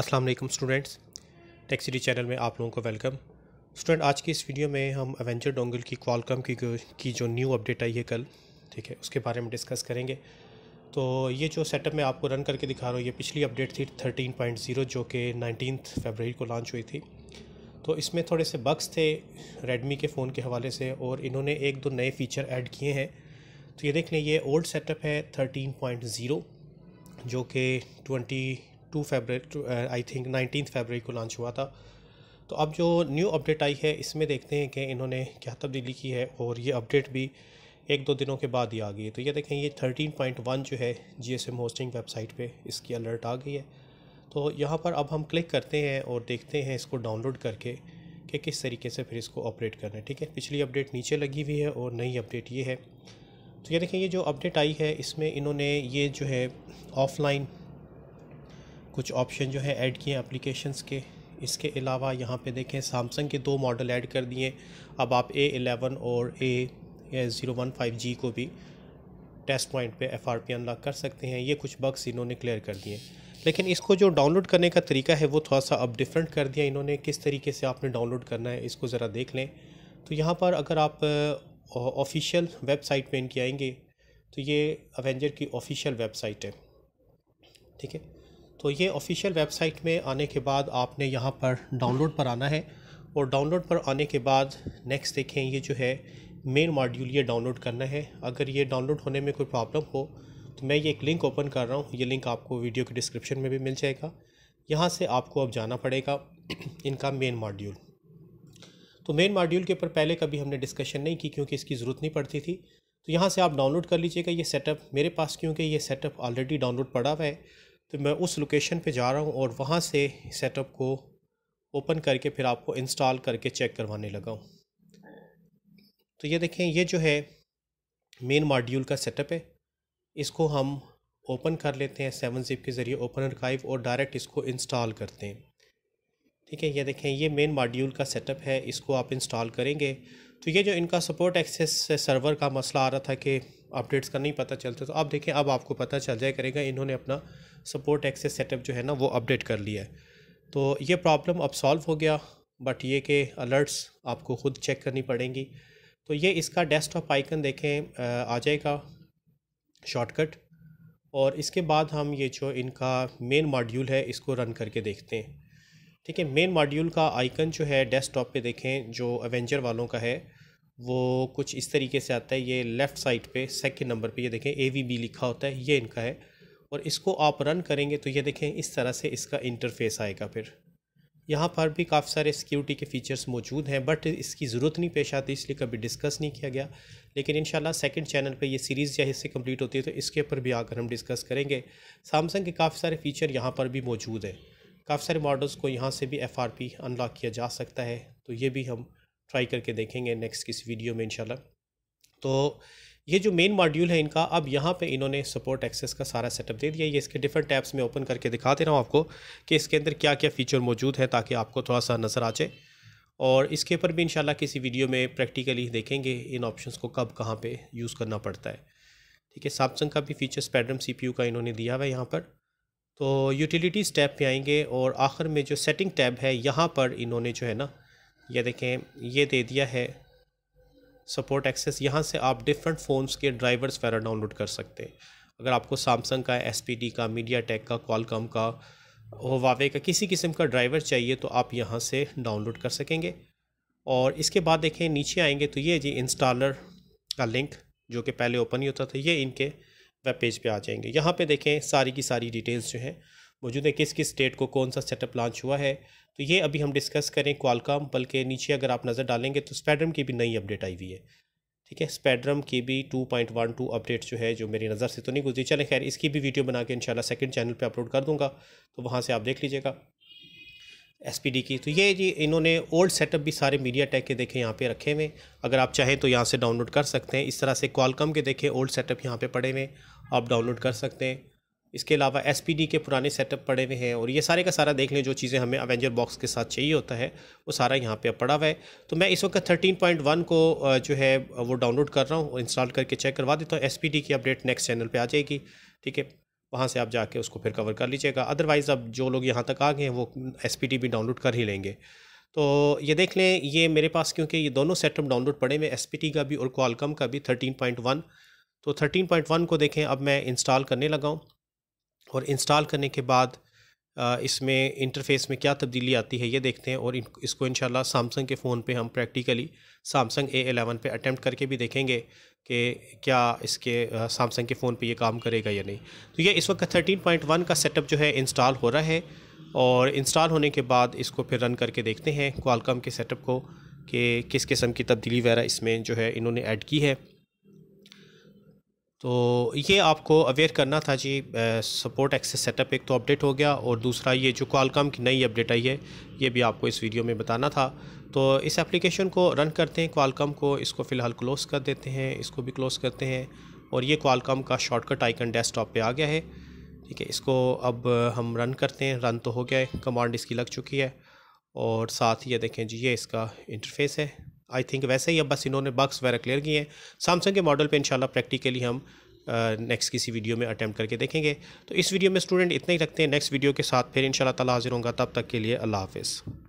अस्सलाम वालेकुम students टेक्सीडी channel में आप लोगों को वेलकम स्टूडेंट आज की इस वीडियो में हम एवेंचर डोंगल की क्वालकम की की जो न्यू अपडेट आई है कल ठीक है उसके बारे में डिस्कस करेंगे तो ये जो सेटअप मैं आपको रन करके दिखा रहा हूँ ये पिछली अपडेट थी 13.0 जो कि नाइनटीन फरवरी को लॉन्च हुई थी तो इसमें थोड़े से बग्स थे रेडमी के फ़ोन के हवाले से और इन्होंने एक दो नए फ़ीचर ऐड किए हैं तो ये देख लें ये ओल्ड सेटअप है ज़ीरो जो कि twenty two February I think nineteen February को लॉन्च हुआ था तो अब जो न्यू अपडेट आई है इसमें देखते हैं कि इन्होंने क्या तब्दीली की है और ये अपडेट भी एक दो दिनों के बाद ही आ गई है तो ये देखें ये थर्टीन पॉइंट वन जो है G S M hosting website पर इसकी अलर्ट आ गई है तो यहाँ पर अब हम क्लिक करते हैं और देखते हैं इसको डाउनलोड करके कि किस तरीके से फिर इसको ऑपरेट करना है ठीक है पिछली अपडेट नीचे लगी हुई है और नई अपडेट ये है तो ये देखें ये जो अपडेट आई है इसमें इन्होंने ये जो है ऑफ़लाइन कुछ ऑप्शन जो है ऐड किए एप्लीकेशंस के इसके अलावा यहाँ पे देखें सैमसंग के दो मॉडल ऐड कर दिए अब आप ए एलेवन और A zero one five G को भी टेस्ट पॉइंट पे एफ आर पी अनलॉक कर सकते हैं ये कुछ बग्स इन्होंने क्लियर कर दिए लेकिन इसको जो डाउनलोड करने का तरीका है वो थोड़ा सा अब डिफरेंट कर दिया इन्होंने किस तरीके से आपने डाउनलोड करना है इसको ज़रा देख लें तो यहाँ पर अगर आप ऑफिशियल वेबसाइट पर इनकी आएंगे तो ये अवेंजर की ऑफिशियल वेबसाइट है ठीक है तो ये ऑफिशियल वेबसाइट में आने के बाद आपने यहाँ पर डाउनलोड पर आना है और डाउनलोड पर आने के बाद नेक्स्ट देखें ये जो है मेन मॉड्यूल ये डाउनलोड करना है अगर ये डाउनलोड होने में कोई प्रॉब्लम हो तो मैं ये एक लिंक ओपन कर रहा हूँ ये लिंक आपको वीडियो के डिस्क्रिप्शन में भी मिल जाएगा यहाँ से आपको अब जाना पड़ेगा इनका मेन मॉड्यूल तो मेन मॉड्यूल के ऊपर पहले कभी हमने डिस्कशन नहीं की क्योंकि इसकी ज़रूरत नहीं पड़ती थी तो यहाँ से आप डाउनलोड कर लीजिएगा ये सेटअप मेरे पास क्योंकि ये सेटअप ऑलरेडी डाउनलोड पड़ा हुआ है तो मैं उस लोकेशन पे जा रहा हूँ और वहाँ से सेटअप को ओपन करके फिर आपको इंस्टॉल करके चेक करवाने लगा हूँ तो ये देखें ये जो है मेन मॉड्यूल का सेटअप है इसको हम ओपन कर लेते हैं सेवन जिप के ज़रिए ओपन आर्काइव और डायरेक्ट इसको इंस्टॉल करते हैं ठीक है ये देखें ये मेन मॉड्यूल का सेटअप है इसको आप इंस्टॉल करेंगे तो ये जो इनका सपोर्ट एक्सेस सर्वर का मसला आ रहा था कि अपडेट्स का नहीं पता चलता तो अब देखें अब आपको पता चल जाए करेगा इन्होंने अपना सपोर्ट एक्सेस सेटअप जो है ना वो अपडेट कर लिया है तो ये प्रॉब्लम अब सॉल्व हो गया बट ये कि अलर्ट्स आपको ख़ुद चेक करनी पड़ेंगी तो ये इसका डेस्कटॉप आइकन देखें आ जाएगा शॉर्टकट और इसके बाद हम ये जो इनका मेन मॉड्यूल है इसको रन करके देखते हैं ठीक है मेन मॉड्यूल का आइकन जो है डेस्कटॉप पे देखें जो एवेंजर वालों का है वो कुछ इस तरीके से आता है ये लेफ़्ट साइड पे सेकंड नंबर पे ये देखें ए लिखा होता है ये इनका है और इसको आप रन करेंगे तो ये देखें इस तरह से इसका इंटरफेस आएगा फिर यहाँ पर भी काफ़ी सारे सिक्योरिटी के फीचर्स मौजूद हैं बट इसकी ज़रूरत नहीं पेश आती इसलिए कभी डिस्कस नहीं किया गया लेकिन इन सेकंड चैनल पे ये सीरीज़ या हिस्से कंप्लीट होती है तो इसके ऊपर भी आकर हम डिस्कस करेंगे सैमसंग के काफ़ी सारे फ़ीचर यहाँ पर भी मौजूद हैं काफ़ी सारे मॉडल्स को यहाँ से भी एफ अनलॉक किया जा सकता है तो ये भी हम ट्राई करके देखेंगे नेक्स्ट किस वीडियो में इन तो ये जो मेन मॉड्यूल है इनका अब यहाँ पे इन्होंने सपोर्ट एक्सेस का सारा सेटअप दे दिया ये इसके डिफरेंट टैब्स में ओपन करके दिखा दे रहा हूँ आपको कि इसके अंदर क्या क्या फ़ीचर मौजूद है ताकि आपको थोड़ा सा नज़र आ जाए और इसके ऊपर भी इंशाल्लाह किसी वीडियो में प्रैक्टिकली देखेंगे इन ऑप्शन को कब कहाँ पर यूज़ करना पड़ता है ठीक है सैमसंग का भी फीचर्स पी यू का इन्होंने दिया हुआ है यहाँ पर तो यूटिलिटीज़ टैब पे आएंगे और आखिर में जो सेटिंग टैब है यहाँ पर इन्होंने जो है ना ये देखें ये दे दिया है सपोर्ट एक्सेस यहाँ से आप डिफरेंट फ़ोन्स के ड्राइवर्स वगैरह डाउनलोड कर सकते हैं अगर आपको सैमसंग का एस का मीडिया टेक का कॉलकॉम का वावे का किसी किस्म का ड्राइवर चाहिए तो आप यहाँ से डाउनलोड कर सकेंगे और इसके बाद देखें नीचे आएंगे तो ये जी इंस्टॉलर का लिंक जो कि पहले ओपन ही होता था ये इनके वेब पेज पे आ जाएंगे यहाँ पे देखें सारी की सारी डिटेल्स जो हैं मौजूद है किस किस स्टेट को कौन सा सेटअप लॉन्च हुआ है तो ये अभी हम डिस्कस करें क्वालकॉम बल्कि नीचे अगर आप नज़र डालेंगे तो स्पेड्रम की भी नई अपडेट आई हुई है ठीक है स्पेड्रम की भी two point one two update जो है जो मेरी नज़र से तो नहीं गुजरी चले खैर इसकी भी वीडियो बना के शाला सेकेंड चैनल पर अपलोड कर दूँगा तो वहाँ से आप देख लीजिएगा एस पी डी की तो ये जी इन्होंने ओल्ड सेटअप भी सारे मीडिया टैक के देखे यहाँ पे रखे हुए अगर आप चाहें तो यहाँ से डाउनलोड कर सकते हैं इस तरह से क्वालकॉम के देखें ओल्ड सेटअप यहाँ पे पड़े हुए आप डाउनलोड कर सकते हैं इसके अलावा एस के पुराने सेटअप पड़े हुए हैं और ये सारे का सारा देख लें जो चीज़ें हमें अवेंजर बॉक्स के साथ चाहिए होता है वो सारा यहाँ पे पड़ा हुआ है तो मैं इस वक्त 13.1 को जो है वो डाउनलोड कर रहा हूँ और इंस्टॉल करके चेक करवा देता हूँ एस की अपडेट नेक्स्ट चैनल पर आ जाएगी ठीक है वहाँ से आप जाके उसको फिर कवर कर लीजिएगा अदरवाइज़ अब जो लोग यहाँ तक आ गए हैं वो एस भी डाउनलोड कर ही लेंगे तो ये देख लें ये मेरे पास क्योंकि ये दोनों सेटअप डाउनलोड पड़े हुए एस का भी और क्वालकम का भी थर्टीन तो थर्टीन को देखें अब मैं इंस्टॉल करने लगाऊँ और इंस्टॉल करने के बाद इसमें इंटरफेस में क्या तब्दीली आती है ये देखते हैं और इसको इन सैमसंग के फ़ोन पे हम प्रैक्टिकली सैमसंग ए एलेवन पर अटैम्प्ट करके भी देखेंगे कि क्या इसके सैमसंग के फ़ोन पे ये काम करेगा या नहीं तो ये इस वक्त थर्टीन पॉइंट वन का सेटअप जो है इंस्टॉल हो रहा है और इंस्टॉल होने के बाद इसको फिर रन करके देखते हैं क्वालकम के सेटअप को कि किस किस्म की तब्दीली वगैरह इसमें जो है इन्होंने ऐड की है तो ये आपको अवेयर करना था जी सपोर्ट एक्सेस सेटअप एक तो अपडेट हो गया और दूसरा ये जो कॉलकम की नई अपडेट आई है ये भी आपको इस वीडियो में बताना था तो इस एप्लीकेशन को रन करते हैं क्वालकम को इसको फ़िलहाल क्लोज़ कर देते हैं इसको भी क्लोज़ करते हैं और ये क्वालकम का शॉर्टकट आइकन डेस्कटॉप पे आ गया है ठीक है इसको अब हम रन करते हैं रन तो हो गया है कमांड इसकी लग चुकी है और साथ ही ये देखें जी ये इसका इंटरफेस है आई थिंक वैसे ही अब बस इन्होंने बक्स वगैरह क्लियर किए हैं सैमसंग के मॉडल पे इंशाल्लाह प्रैक्टिकली हम नेक्स्ट किसी वीडियो में अटैम्प्ट करके देखेंगे तो इस वीडियो में स्टूडेंट इतना ही रखते हैं नेक्स्ट वीडियो के साथ फिर इन ताला हाजिर होंगे तब तक के लिए अल्लाह हाफिज़